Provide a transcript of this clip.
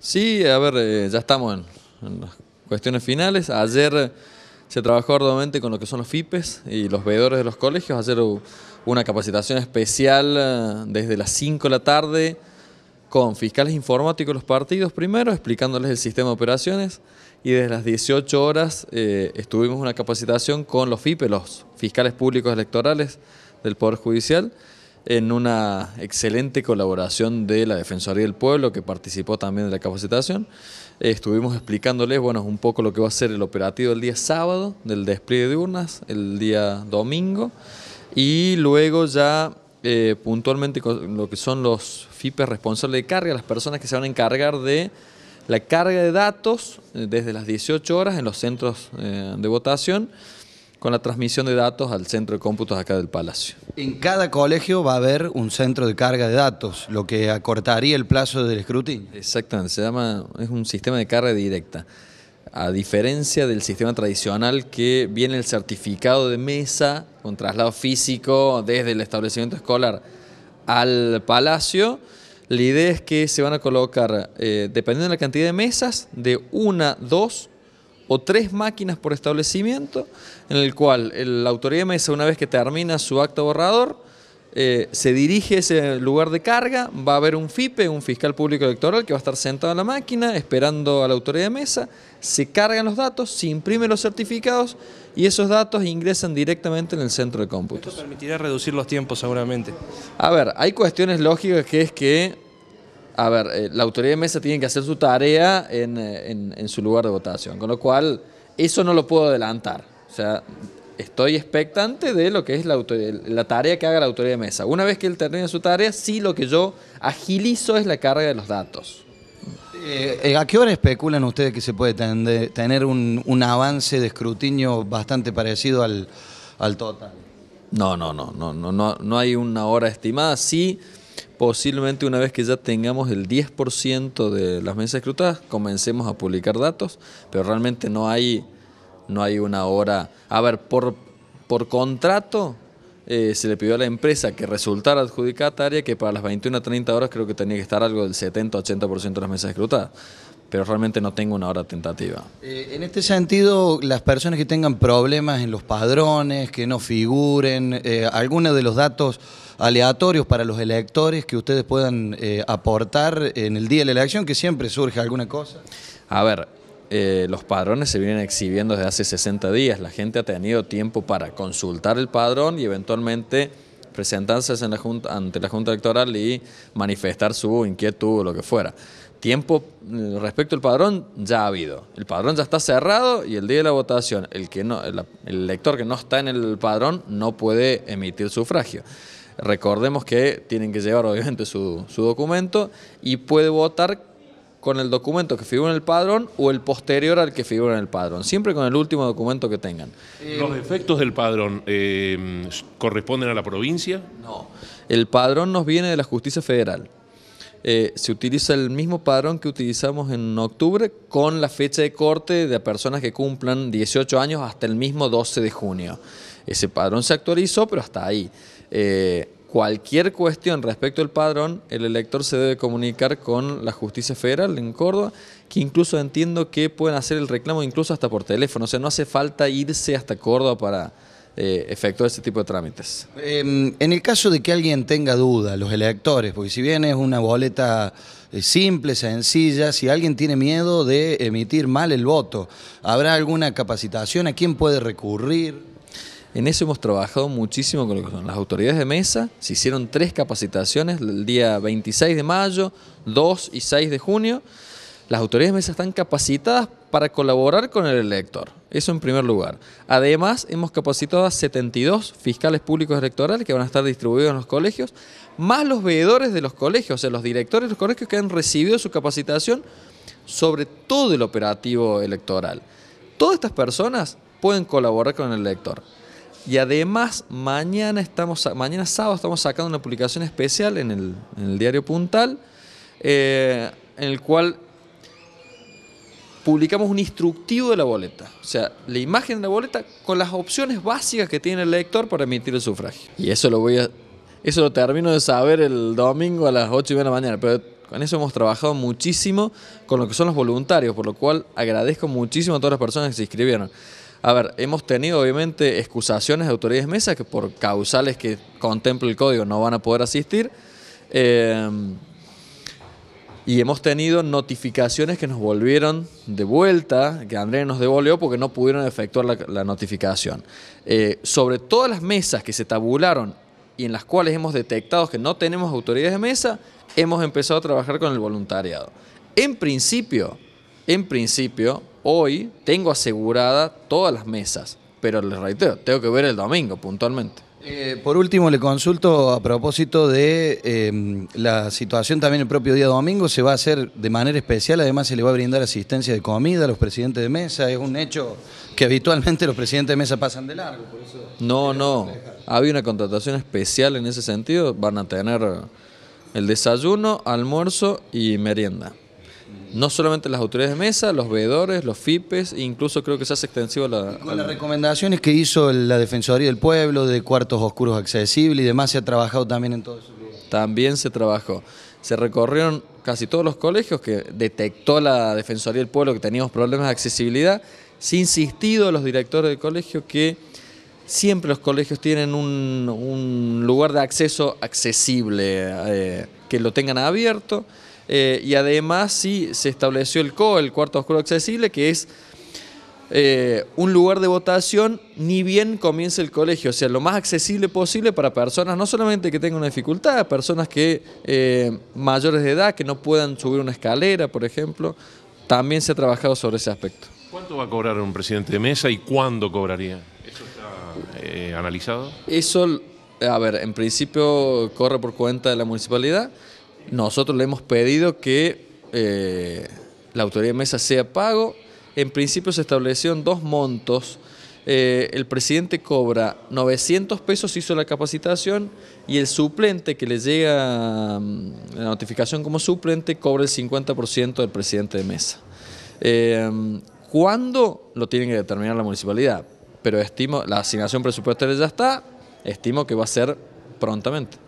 Sí, a ver, eh, ya estamos en, las cuestiones finales. Ayer eh, se trabajó arduamente con lo que son los FIPES y los veedores de los colegios. Ayer hubo una capacitación especial eh, desde las 5 de la tarde con fiscales informáticos de los partidos primero, explicándoles el sistema de operaciones y desde las 18 horas eh, estuvimos una capacitación con los FIPES, los fiscales públicos electorales del Poder Judicial, en una excelente colaboración de la Defensoría del Pueblo, que participó también de la capacitación. Estuvimos explicándoles, bueno, un poco lo que va a ser el operativo el día sábado, del despliegue de urnas, el día domingo, y luego ya eh, puntualmente con lo que son los fipe responsables de carga, las personas que se van a encargar de la carga de datos eh, desde las 18 horas en los centros eh, de votación, con la transmisión de datos al centro de cómputos acá del Palacio. En cada colegio va a haber un centro de carga de datos, lo que acortaría el plazo del escrutinio. Exactamente, se llama, es un sistema de carga directa. A diferencia del sistema tradicional que viene el certificado de mesa con traslado físico desde el establecimiento escolar al Palacio, la idea es que se van a colocar, eh, dependiendo de la cantidad de mesas, de una, dos o tres máquinas por establecimiento, en el cual la autoridad de mesa, una vez que termina su acto borrador, eh, se dirige a ese lugar de carga, va a haber un FIPE, un fiscal público electoral, que va a estar sentado en la máquina esperando a la autoridad de mesa, se cargan los datos, se imprimen los certificados y esos datos ingresan directamente en el centro de cómputo. Esto permitirá reducir los tiempos seguramente. A ver, hay cuestiones lógicas que es que a ver, eh, la autoridad de mesa tiene que hacer su tarea eh, en, su lugar de votación, con lo cual eso no lo puedo adelantar. O sea, estoy expectante de lo que es la, tarea que haga la autoridad de mesa. Una vez que él termine su tarea, sí lo que yo agilizo es la carga de los datos. Eh, ¿A qué hora especulan ustedes que se puede tener un, avance de escrutinio bastante parecido al, al total? No, no, no, no, no, no, no hay una hora estimada. Sí posiblemente una vez que ya tengamos el 10% de las mesas escrutadas, comencemos a publicar datos, pero realmente no hay, no hay una hora. A ver, por, contrato eh, se le pidió a la empresa que resultara adjudicataria que para las 21 a 30 horas creo que tenía que estar algo del 70-80% de las mesas escrutadas pero realmente no tengo una hora tentativa. Eh, en este sentido, las personas que tengan problemas en los padrones, que no figuren, eh, algunos de los datos aleatorios para los electores que ustedes puedan eh, aportar en el día de la elección, que siempre surge alguna cosa. A ver, los padrones se vienen exhibiendo desde hace 60 días. La gente ha tenido tiempo para consultar el padrón y eventualmente presentarse en la junta, ante la Junta Electoral y manifestar su inquietud o lo que fuera tiempo mm, respecto al padrón ya ha habido. El padrón ya está cerrado y el día de la votación, el, que no, el, elector que no está en el padrón no puede emitir sufragio. Recordemos que tienen que llevar obviamente su, su documento y puede votar con el documento que figura en el padrón o el posterior al que figura en el padrón, siempre con el último documento que tengan. Eh, ¿Los efectos del padrón eh, corresponden a la provincia? No, el padrón nos viene de la justicia federal. Eh, se utiliza el mismo padrón que utilizamos en octubre con la fecha de corte de personas que cumplan 18 años hasta el mismo 12 de junio. Ese padrón se actualizó, pero hasta ahí. Eh, cualquier cuestión respecto al padrón, el elector se debe comunicar con la justicia federal en Córdoba, que incluso entiendo que pueden hacer el reclamo incluso hasta por teléfono, o sea, no hace falta irse hasta Córdoba para eh, efecto este tipo de trámites. Em, en el caso de que alguien tenga duda, los electores, porque si bien es una boleta eh, simple, sencilla, si alguien tiene miedo de emitir mal el voto, ¿habrá alguna capacitación? ¿A quién puede recurrir? En eso hemos trabajado muchísimo con las autoridades de mesa. Se hicieron tres capacitaciones el día 26 de mayo, 2 y 6 de junio. Las autoridades de mesa están capacitadas para colaborar con el elector. Eso en primer lugar. Además, hemos capacitado a 72 fiscales públicos electorales que van a estar distribuidos en los colegios, más los veedores de los colegios, o sea, los directores de los colegios que han recibido su capacitación sobre todo el operativo electoral. Todas estas personas pueden colaborar con el elector. Y además, mañana, estamos, mañana sábado estamos sacando una publicación especial en el, diario Puntal, eh, en el cual publicamos un instructivo de la boleta, o sea, la imagen de la boleta con las opciones básicas que tiene el lector para emitir el sufragio. Y eso lo voy a, eso lo termino de saber el domingo a las 8 y media de la mañana, pero con eso hemos trabajado muchísimo con lo que son los voluntarios, por lo cual agradezco muchísimo a todas las personas que se inscribieron. A ver, hemos tenido obviamente excusaciones de autoridades mesas que por causales que contempla el código no van a poder asistir. Eh, y hemos tenido notificaciones que nos volvieron de vuelta, que Andrés nos devolvió porque no pudieron efectuar la, notificación. Eh, sobre todas las mesas que se tabularon y en las cuales hemos detectado que no tenemos autoridades de mesa, hemos empezado a trabajar con el voluntariado. En principio, en principio, hoy tengo asegurada todas las mesas, pero les reitero, tengo que ver el domingo puntualmente. Eh, por último, le consulto a propósito de em, la situación también el propio día domingo. Se va a hacer de manera especial, además se le va a brindar asistencia de comida a los presidentes de mesa. Es un hecho que habitualmente los presidentes de mesa pasan de largo. Por eso no, no. Había una contratación especial en ese sentido. Van a tener el desayuno, almuerzo y merienda. No solamente las autoridades de mesa, los veedores, los FIPES, incluso creo que se hace extensivo la... con las recomendaciones que hizo la Defensoría del Pueblo de cuartos oscuros accesibles y demás, se ha trabajado también en todo eso. También se trabajó. Se recorrieron casi todos los colegios que detectó la Defensoría del Pueblo que teníamos problemas de accesibilidad. Se ha insistido a los directores de colegio que siempre los colegios tienen un, lugar de acceso accesible, eh, que lo tengan abierto. Eh, y además sí se estableció el CO, el cuarto oscuro accesible, que es eh, un lugar de votación ni bien comience el colegio, o sea, lo más accesible posible para personas, no solamente que tengan una dificultad, personas que eh, mayores de edad, que no puedan subir una escalera, por ejemplo, también se ha trabajado sobre ese aspecto. ¿Cuánto va a cobrar un presidente de mesa y cuándo cobraría? ¿Eso está analizado? Eso, a ver, en principio corre por cuenta de la municipalidad. Nosotros le hemos pedido que eh, la autoridad de mesa sea pago. En principio se establecieron dos montos. Eh, el presidente cobra 900 pesos, hizo la capacitación, y el suplente que le llega mm, la notificación como suplente cobra el 50% del presidente de mesa. Eh, ¿Cuándo? Lo tiene que determinar la municipalidad, pero estimo, la asignación presupuestaria ya está, estimo que va a ser prontamente.